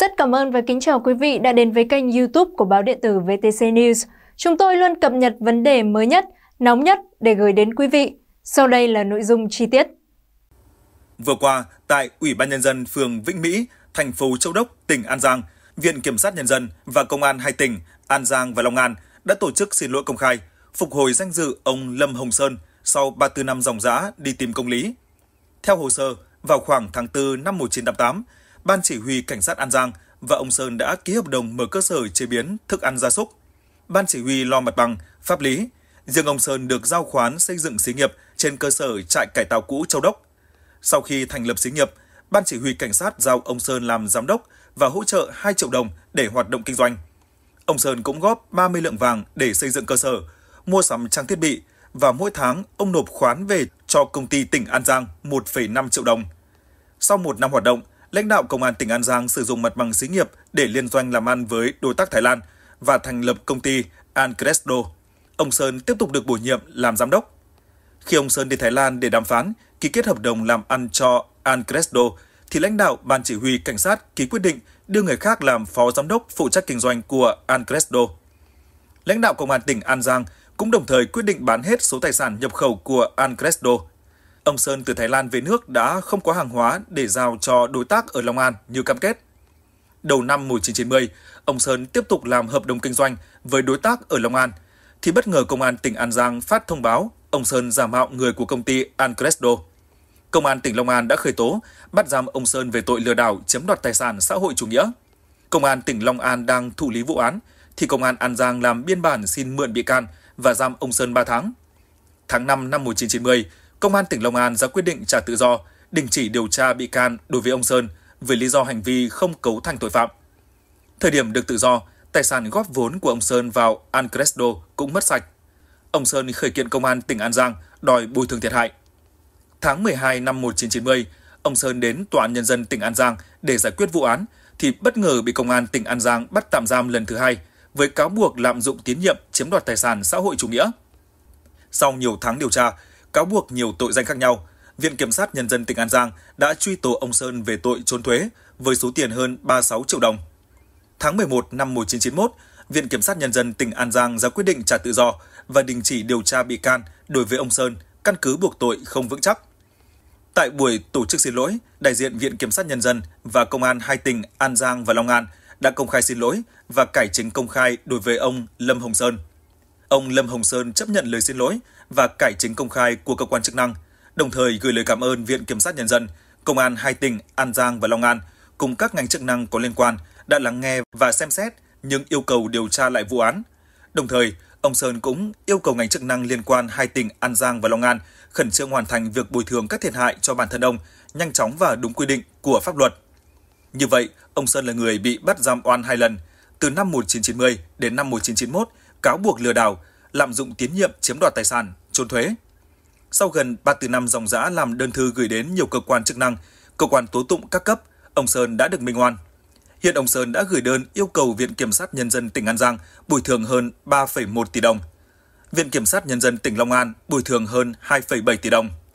Rất cảm ơn và kính chào quý vị đã đến với kênh youtube của báo điện tử VTC News. Chúng tôi luôn cập nhật vấn đề mới nhất, nóng nhất để gửi đến quý vị. Sau đây là nội dung chi tiết. Vừa qua, tại Ủy ban Nhân dân phường Vĩnh Mỹ, thành phố Châu Đốc, tỉnh An Giang, Viện Kiểm sát Nhân dân và Công an hai tỉnh An Giang và Long An đã tổ chức xin lỗi công khai, phục hồi danh dự ông Lâm Hồng Sơn sau 34 năm dòng giã đi tìm công lý. Theo hồ sơ, vào khoảng tháng 4 năm 1988, Ban Chỉ huy Cảnh sát An Giang và ông Sơn đã ký hợp đồng mở cơ sở chế biến thức ăn gia súc. Ban Chỉ huy lo mặt bằng, pháp lý. Riêng ông Sơn được giao khoán xây dựng xí nghiệp trên cơ sở trại cải tạo cũ Châu Đốc. Sau khi thành lập xí nghiệp, Ban Chỉ huy Cảnh sát giao ông Sơn làm giám đốc và hỗ trợ 2 triệu đồng để hoạt động kinh doanh. Ông Sơn cũng góp 30 lượng vàng để xây dựng cơ sở, mua sắm trang thiết bị và mỗi tháng ông nộp khoán về cho công ty tỉnh An Giang 1,5 triệu đồng. Sau một năm hoạt động, lãnh đạo Công an tỉnh An Giang sử dụng mặt bằng xí nghiệp để liên doanh làm ăn với đối tác Thái Lan và thành lập công ty Ancresto. Ông Sơn tiếp tục được bổ nhiệm làm giám đốc. Khi ông Sơn đi Thái Lan để đàm phán, ký kết hợp đồng làm ăn cho Ancresto, thì lãnh đạo Ban Chỉ huy Cảnh sát ký quyết định đưa người khác làm phó giám đốc phụ trách kinh doanh của Ancresto. Lãnh đạo Công an tỉnh An Giang cũng đồng thời quyết định bán hết số tài sản nhập khẩu của Ancresto Ông Sơn từ Thái Lan về nước đã không có hàng hóa để giao cho đối tác ở Long An như cam kết. Đầu năm 1990, ông Sơn tiếp tục làm hợp đồng kinh doanh với đối tác ở Long An, thì bất ngờ Công an tỉnh An Giang phát thông báo ông Sơn giả mạo người của công ty Ancresto. Công an tỉnh Long An đã khởi tố, bắt giam ông Sơn về tội lừa đảo chiếm đoạt tài sản xã hội chủ nghĩa. Công an tỉnh Long An đang thụ lý vụ án, thì Công an An Giang làm biên bản xin mượn bị can và giam ông Sơn 3 tháng. Tháng 5 năm 1990, Công an tỉnh Long An ra quyết định trả tự do, đình chỉ điều tra bị can đối với ông Sơn vì lý do hành vi không cấu thành tội phạm. Thời điểm được tự do, tài sản góp vốn của ông Sơn vào Ancresto cũng mất sạch. Ông Sơn khởi kiện công an tỉnh An Giang đòi bồi thường thiệt hại. Tháng 12 năm 1990, ông Sơn đến Tòa án Nhân dân tỉnh An Giang để giải quyết vụ án, thì bất ngờ bị Công an tỉnh An Giang bắt tạm giam lần thứ hai với cáo buộc lạm dụng tín nhiệm chiếm đoạt tài sản xã hội chủ nghĩa. Sau nhiều tháng điều tra, cáo buộc nhiều tội danh khác nhau. Viện Kiểm sát Nhân dân tỉnh An Giang đã truy tố ông Sơn về tội trốn thuế với số tiền hơn 36 triệu đồng. Tháng 11 năm 1991, Viện Kiểm sát Nhân dân tỉnh An Giang ra quyết định trả tự do và đình chỉ điều tra bị can đối với ông Sơn, căn cứ buộc tội không vững chắc. Tại buổi tổ chức xin lỗi, đại diện Viện Kiểm sát Nhân dân và Công an hai tỉnh An Giang và Long An đã công khai xin lỗi và cải chính công khai đối với ông Lâm Hồng Sơn. Ông Lâm Hồng Sơn chấp nhận lời xin lỗi và cải chính công khai của cơ quan chức năng, đồng thời gửi lời cảm ơn Viện Kiểm sát Nhân dân, Công an hai tỉnh An Giang và Long An cùng các ngành chức năng có liên quan đã lắng nghe và xem xét những yêu cầu điều tra lại vụ án. Đồng thời, ông Sơn cũng yêu cầu ngành chức năng liên quan hai tỉnh An Giang và Long An khẩn trương hoàn thành việc bồi thường các thiệt hại cho bản thân ông nhanh chóng và đúng quy định của pháp luật. Như vậy, ông Sơn là người bị bắt giam oan hai lần, từ năm 1990 đến năm 1991 cáo buộc lừa đảo, lạm dụng tiến nhiệm chiếm đoạt tài sản, trốn thuế. Sau gần 3 từ năm dòng dã làm đơn thư gửi đến nhiều cơ quan chức năng, cơ quan tố tụng các cấp, ông Sơn đã được minh oan. Hiện ông Sơn đã gửi đơn yêu cầu Viện Kiểm sát Nhân dân tỉnh An Giang bồi thường hơn 3,1 tỷ đồng. Viện Kiểm sát Nhân dân tỉnh Long An bồi thường hơn 2,7 tỷ đồng.